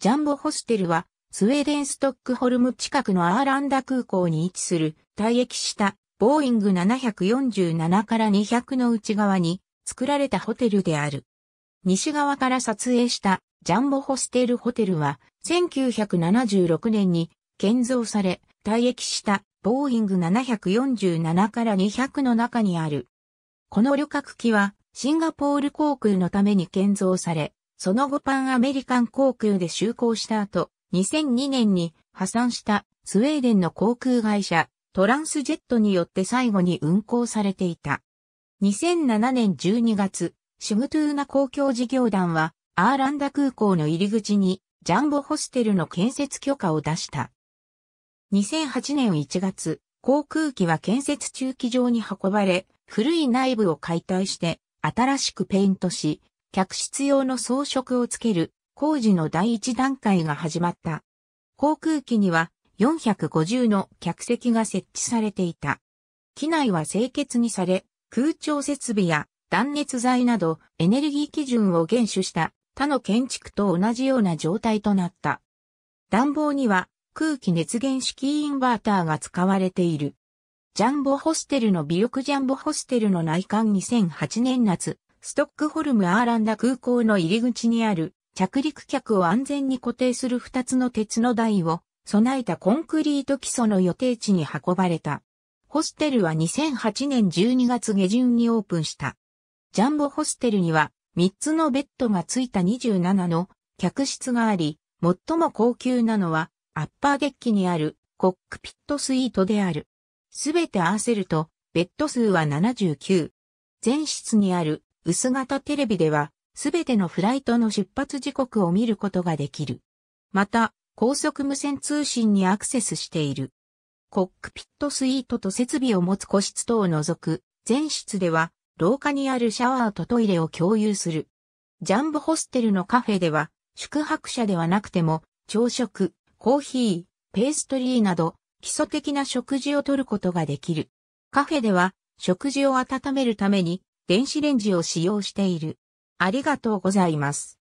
ジャンボホステルは、スウェーデンストックホルム近くのアーランダ空港に位置する、退役した、ボーイング747から200の内側に、作られたホテルである。西側から撮影した、ジャンボホステルホテルは、1976年に、建造され、退役した、ボーイング747から200の中にある。この旅客機は、シンガポール航空のために建造され、その後パンアメリカン航空で就航した後、2002年に破産したスウェーデンの航空会社、トランスジェットによって最後に運航されていた。2007年12月、シムトゥーナ公共事業団は、アーランダ空港の入り口に、ジャンボホステルの建設許可を出した。2008年1月、航空機は建設中期場に運ばれ、古い内部を解体して、新しくペイントし、客室用の装飾をつける工事の第一段階が始まった。航空機には450の客席が設置されていた。機内は清潔にされ、空調設備や断熱材などエネルギー基準を厳守した他の建築と同じような状態となった。暖房には空気熱源式インバーターが使われている。ジャンボホステルの美力ジャンボホステルの内観2008年夏、ストックホルムアーランダ空港の入り口にある着陸客を安全に固定する2つの鉄の台を備えたコンクリート基礎の予定地に運ばれた。ホステルは2008年12月下旬にオープンした。ジャンボホステルには3つのベッドがついた27の客室があり、最も高級なのはアッパーデッキにあるコックピットスイートである。すべて合わせるとベッド数は79。全室にある薄型テレビでは、すべてのフライトの出発時刻を見ることができる。また、高速無線通信にアクセスしている。コックピットスイートと設備を持つ個室等を除く、全室では、廊下にあるシャワーとトイレを共有する。ジャンボホステルのカフェでは、宿泊者ではなくても、朝食、コーヒー、ペーストリーなど、基礎的な食事をとることができる。カフェでは、食事を温めるために、電子レンジを使用している。ありがとうございます。